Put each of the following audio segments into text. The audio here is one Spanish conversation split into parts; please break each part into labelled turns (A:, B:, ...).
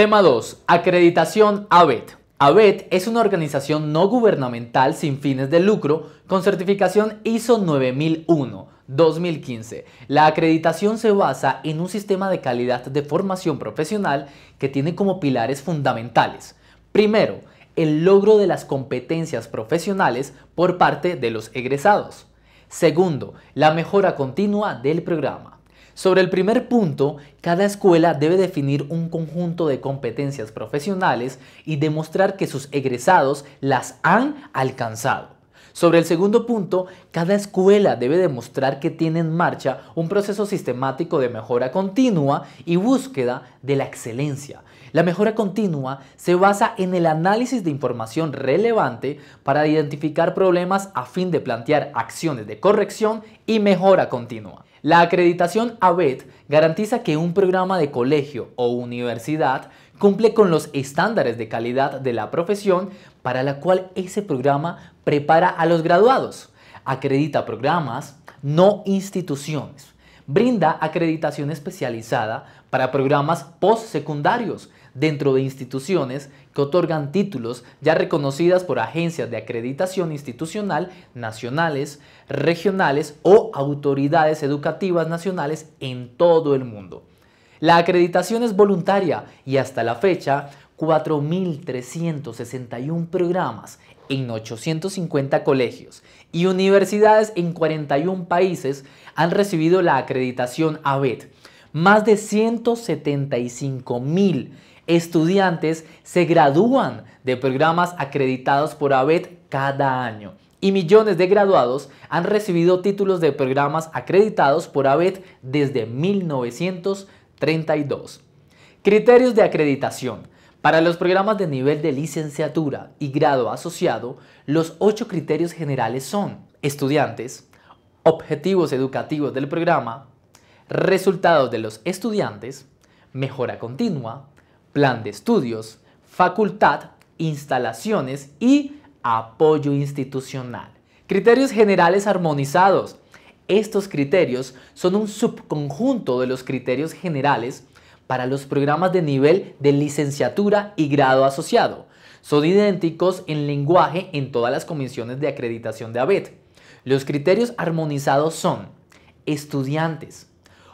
A: Tema 2. Acreditación ABET. ABET es una organización no gubernamental sin fines de lucro con certificación ISO 9001. 2015. La acreditación se basa en un sistema de calidad de formación profesional que tiene como pilares fundamentales. Primero, el logro de las competencias profesionales por parte de los egresados. Segundo, la mejora continua del programa. Sobre el primer punto, cada escuela debe definir un conjunto de competencias profesionales y demostrar que sus egresados las han alcanzado. Sobre el segundo punto, cada escuela debe demostrar que tiene en marcha un proceso sistemático de mejora continua y búsqueda de la excelencia. La mejora continua se basa en el análisis de información relevante para identificar problemas a fin de plantear acciones de corrección y mejora continua. La acreditación ABET garantiza que un programa de colegio o universidad cumple con los estándares de calidad de la profesión para la cual ese programa prepara a los graduados, acredita programas, no instituciones, brinda acreditación especializada para programas postsecundarios dentro de instituciones que otorgan títulos ya reconocidas por agencias de acreditación institucional nacionales, regionales o autoridades educativas nacionales en todo el mundo. La acreditación es voluntaria y hasta la fecha 4.361 programas en 850 colegios y universidades en 41 países han recibido la acreditación ABET. Más de 175 mil estudiantes se gradúan de programas acreditados por ABET cada año y millones de graduados han recibido títulos de programas acreditados por ABET desde 1932. Criterios de acreditación. Para los programas de nivel de licenciatura y grado asociado, los ocho criterios generales son estudiantes, objetivos educativos del programa, resultados de los estudiantes, mejora continua, plan de estudios, facultad, instalaciones y apoyo institucional. Criterios generales armonizados. Estos criterios son un subconjunto de los criterios generales para los programas de nivel de licenciatura y grado asociado. Son idénticos en lenguaje en todas las comisiones de acreditación de ABET. Los criterios armonizados son estudiantes,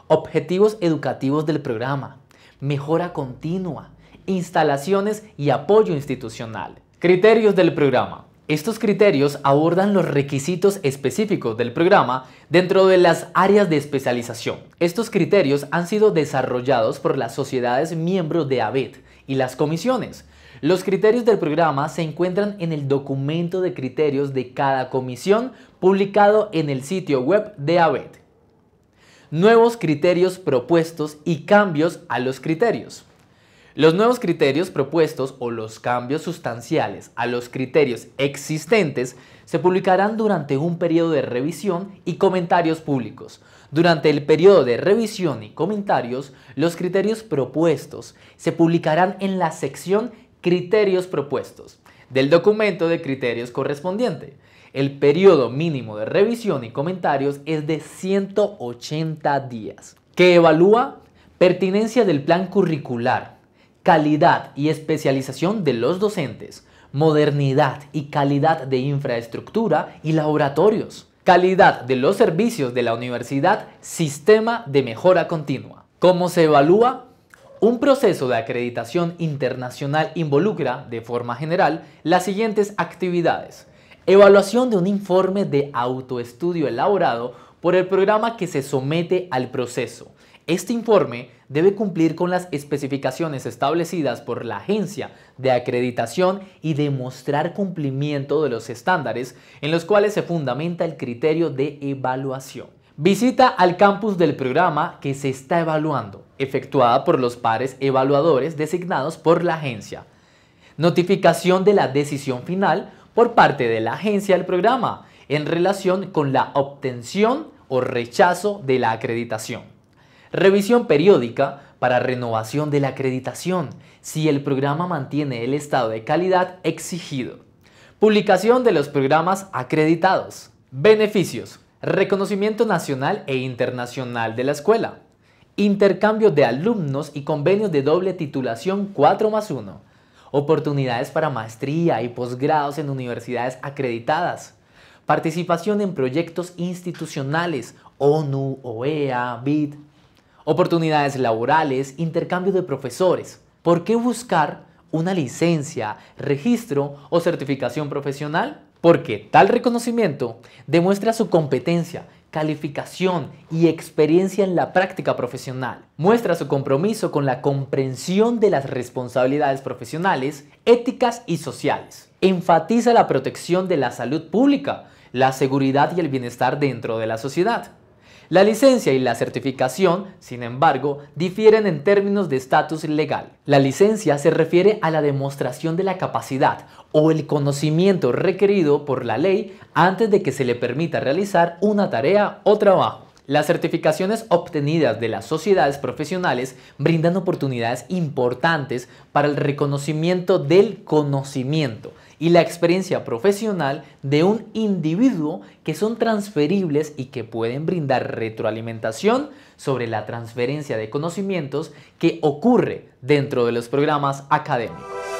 A: objetivos educativos del programa, mejora continua, instalaciones y apoyo institucional. Criterios del programa. Estos criterios abordan los requisitos específicos del programa dentro de las áreas de especialización. Estos criterios han sido desarrollados por las sociedades miembros de ABET y las comisiones. Los criterios del programa se encuentran en el documento de criterios de cada comisión publicado en el sitio web de ABET. Nuevos criterios propuestos y cambios a los criterios. Los nuevos criterios propuestos o los cambios sustanciales a los criterios existentes se publicarán durante un periodo de revisión y comentarios públicos. Durante el periodo de revisión y comentarios, los criterios propuestos se publicarán en la sección Criterios propuestos del documento de criterios correspondiente. El periodo mínimo de revisión y comentarios es de 180 días, que evalúa pertinencia del plan curricular, calidad y especialización de los docentes, modernidad y calidad de infraestructura y laboratorios, calidad de los servicios de la universidad, sistema de mejora continua. ¿Cómo se evalúa? Un proceso de acreditación internacional involucra, de forma general, las siguientes actividades. Evaluación de un informe de autoestudio elaborado por el programa que se somete al proceso. Este informe debe cumplir con las especificaciones establecidas por la agencia de acreditación y demostrar cumplimiento de los estándares en los cuales se fundamenta el criterio de evaluación. Visita al campus del programa que se está evaluando, efectuada por los pares evaluadores designados por la agencia. Notificación de la decisión final por parte de la agencia del programa en relación con la obtención o rechazo de la acreditación. Revisión periódica para renovación de la acreditación si el programa mantiene el estado de calidad exigido. Publicación de los programas acreditados. Beneficios. Reconocimiento nacional e internacional de la escuela. Intercambio de alumnos y convenios de doble titulación 4 más 1. Oportunidades para maestría y posgrados en universidades acreditadas. Participación en proyectos institucionales, ONU, OEA, BID, oportunidades laborales, intercambio de profesores. ¿Por qué buscar una licencia, registro o certificación profesional? Porque tal reconocimiento demuestra su competencia, calificación y experiencia en la práctica profesional. Muestra su compromiso con la comprensión de las responsabilidades profesionales, éticas y sociales. Enfatiza la protección de la salud pública, la seguridad y el bienestar dentro de la sociedad. La licencia y la certificación, sin embargo, difieren en términos de estatus legal. La licencia se refiere a la demostración de la capacidad o el conocimiento requerido por la ley antes de que se le permita realizar una tarea o trabajo. Las certificaciones obtenidas de las sociedades profesionales brindan oportunidades importantes para el reconocimiento del conocimiento y la experiencia profesional de un individuo que son transferibles y que pueden brindar retroalimentación sobre la transferencia de conocimientos que ocurre dentro de los programas académicos.